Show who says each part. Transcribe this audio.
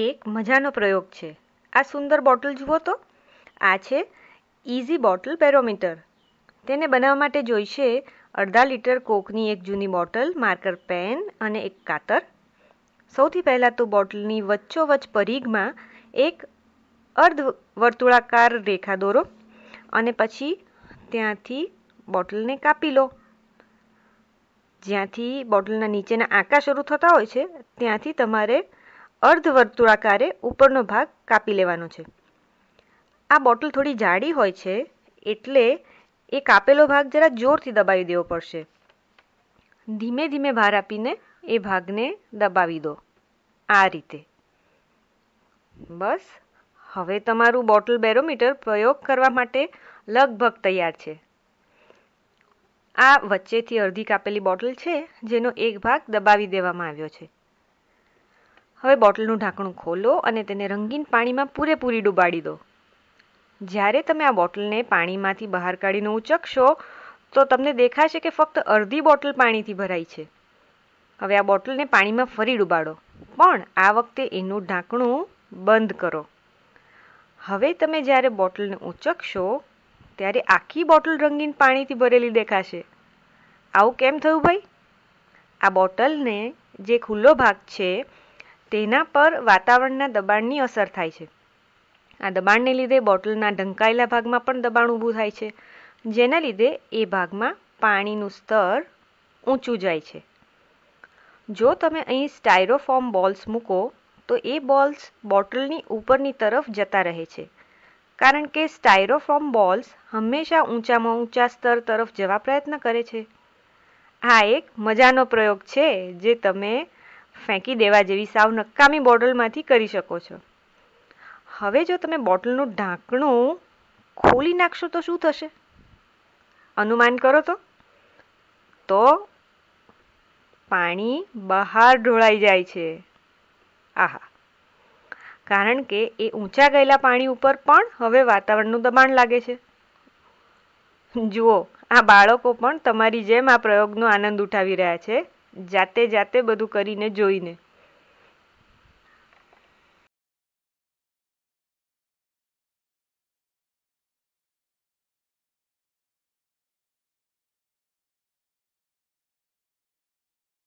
Speaker 1: એક મજાનો પ્રયોગ છે આ સુંદર બોટલ જુઓ તો આ છે ઇઝી બોટલ પેરોમીટર તેને બનાવવા માટે જોઈશે અડધા લીટર કોકની એક જૂની બોટલ માર્કર પેન અને એક કાતર સૌથી પહેલાં તો બોટલની વચ્ચોવચ્ચ પરિઘમાં એક અર્ધ વર્તુળાકાર રેખા દોરો અને પછી ત્યાંથી બોટલને કાપી લો જ્યાંથી બોટલના નીચેના આંકા શરૂ થતા હોય છે ત્યાંથી તમારે અર્ધવર્તુળાકારે ઉપરનો ભાગ કાપી લેવાનો છે આ બોટલ થોડી જાડી હોય છે એટલે એ કાપેલો ભાગ જરા જોરથી દબાવી દેવો પડશે ધીમે ધીમે ભાર આપીને એ ભાગને દબાવી દો આ રીતે બસ હવે તમારું બોટલ બેરોમીટર પ્રયોગ કરવા માટે લગભગ તૈયાર છે આ વચ્ચેથી અડધી કાપેલી બોટલ છે જેનો એક ભાગ દબાવી દેવામાં આવ્યો છે હવે બોટલનું ઢાંકણું ખોલો અને તેને રંગીન પાણીમાં પૂરેપૂરી ડૂબાડી દો જ્યારે તમે આ બોટલને પાણીમાંથી બહાર કાઢીને ઉચકશો તો તમને દેખાશે કે ફક્ત અડધી બોટલ પાણીથી ભરાઈ છે હવે આ બોટલને પાણીમાં ફરી ડૂબાડો પણ આ વખતે એનું ઢાંકણું બંધ કરો હવે તમે જ્યારે બોટલને ઉંચકશો ત્યારે આખી બોટલ રંગીન પાણીથી ભરેલી દેખાશે આવું કેમ થયું ભાઈ આ બોટલને જે ખુલ્લો ભાગ છે તેના પર વાતાવરણના દબાણની અસર થાય છે આ દબાણને લીધે બોટલના ઢંકાયેલા ભાગમાં પણ દબાણ ઊભું થાય છે જેના લીધે એ ભાગમાં પાણીનું સ્તર ઊંચું જાય છે જો તમે અહીં સ્ટાયરોફોમ બોલ્સ મૂકો તો એ બોલ્સ બોટલની ઉપરની તરફ જતા રહે છે કારણ કે સ્ટાયરોફોમ બોલ્સ હંમેશા ઊંચામાં ઊંચા સ્તર તરફ જવા પ્રયત્ન કરે છે આ એક મજાનો પ્રયોગ છે જે તમે ફેંકી દેવા જેવી સાવ નકામી બોટલમાંથી કરી શકો છો હવે જો તમે બોટલનું ઢાંકણું ખોલી નાખશો તો શું થશે અનુમાન કરો તો તો પાણી બહાર ઢોળાઈ જાય છે આહા કારણ કે એ ઊંચા ગયેલા પાણી ઉપર પણ હવે વાતાવરણનું દબાણ લાગે છે જુઓ આ બાળકો પણ તમારી જેમ આ પ્રયોગનો આનંદ ઉઠાવી રહ્યા છે જાતે જાતે બધું કરીને જોઈને